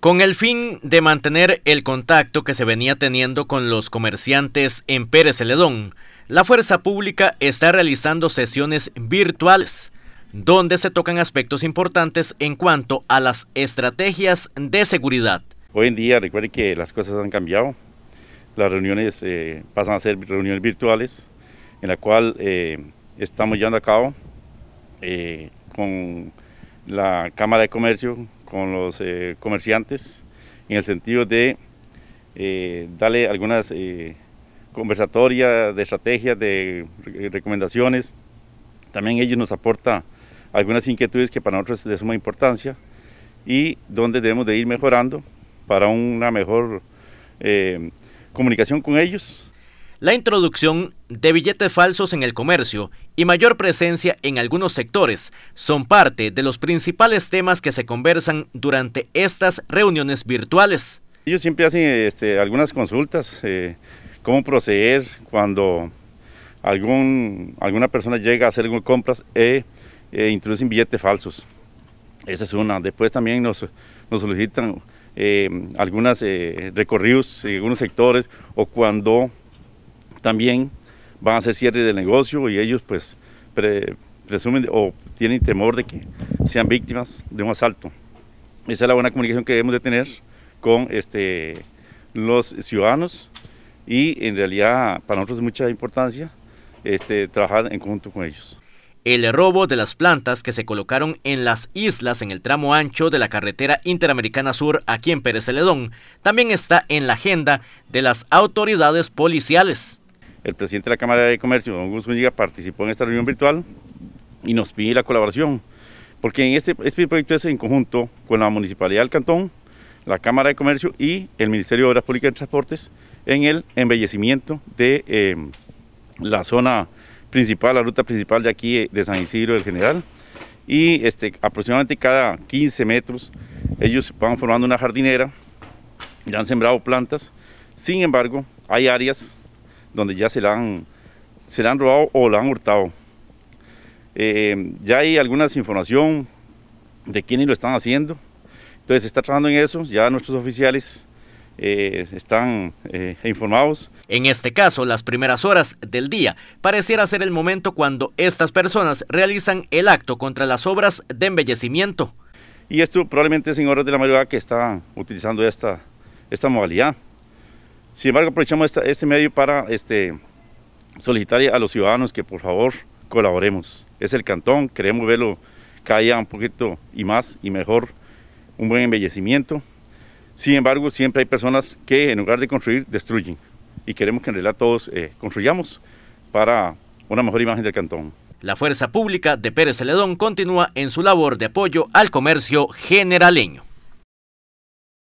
Con el fin de mantener el contacto que se venía teniendo con los comerciantes en Pérez Celedón, la Fuerza Pública está realizando sesiones virtuales donde se tocan aspectos importantes en cuanto a las estrategias de seguridad. Hoy en día, recuerden que las cosas han cambiado. Las reuniones eh, pasan a ser reuniones virtuales, en la cual eh, estamos llevando a cabo eh, con la Cámara de Comercio, con los eh, comerciantes en el sentido de eh, darle algunas eh, conversatorias de estrategias, de recomendaciones. También ellos nos aporta algunas inquietudes que para nosotros es de suma importancia y donde debemos de ir mejorando para una mejor comunicación con ellos la introducción de billetes falsos en el comercio y mayor presencia en algunos sectores son parte de los principales temas que se conversan durante estas reuniones virtuales. Ellos siempre hacen este, algunas consultas, eh, cómo proceder cuando algún, alguna persona llega a hacer compras e, introducen billetes falsos. Esa es una. Después también nos, solicitan algunos recorridos en algunos sectores o cuando también van a hacer cierre del negocio y ellos pues presumen o tienen temor de que sean víctimas de un asalto. Esa es la buena comunicación que debemos de tener con este, los ciudadanos y en realidad para nosotros es mucha importancia este, trabajar en conjunto con ellos. El robo de las plantas que se colocaron en las islas en el tramo ancho de la carretera interamericana sur aquí en Pérez Celedón también está en la agenda de las autoridades policiales. El presidente de la Cámara de Comercio, don Gus participó en esta reunión virtual y nos pidió la colaboración, porque en este, este proyecto es en conjunto con la Municipalidad del Cantón, la Cámara de Comercio y el Ministerio de Obras Públicas y Transportes en el embellecimiento de eh, la zona principal, la ruta principal de aquí eh, de San Isidro del General. Y este, aproximadamente cada 15 metros ellos van formando una jardinera, ya han sembrado plantas. Sin embargo, hay áreas donde ya se la han, se han robado o la han hurtado. Eh, ya hay alguna información de quiénes lo están haciendo, entonces se está trabajando en eso, ya nuestros oficiales eh, están eh, informados. En este caso, las primeras horas del día pareciera ser el momento cuando estas personas realizan el acto contra las obras de embellecimiento. Y esto probablemente es en horas de la mayoría que están utilizando esta, esta modalidad. Sin embargo, aprovechamos este medio para este, solicitar a los ciudadanos que por favor colaboremos. Es el cantón, queremos verlo cada un poquito y más y mejor, un buen embellecimiento. Sin embargo, siempre hay personas que en lugar de construir, destruyen. Y queremos que en realidad todos eh, construyamos para una mejor imagen del cantón. La Fuerza Pública de Pérez Celedón continúa en su labor de apoyo al comercio generaleño.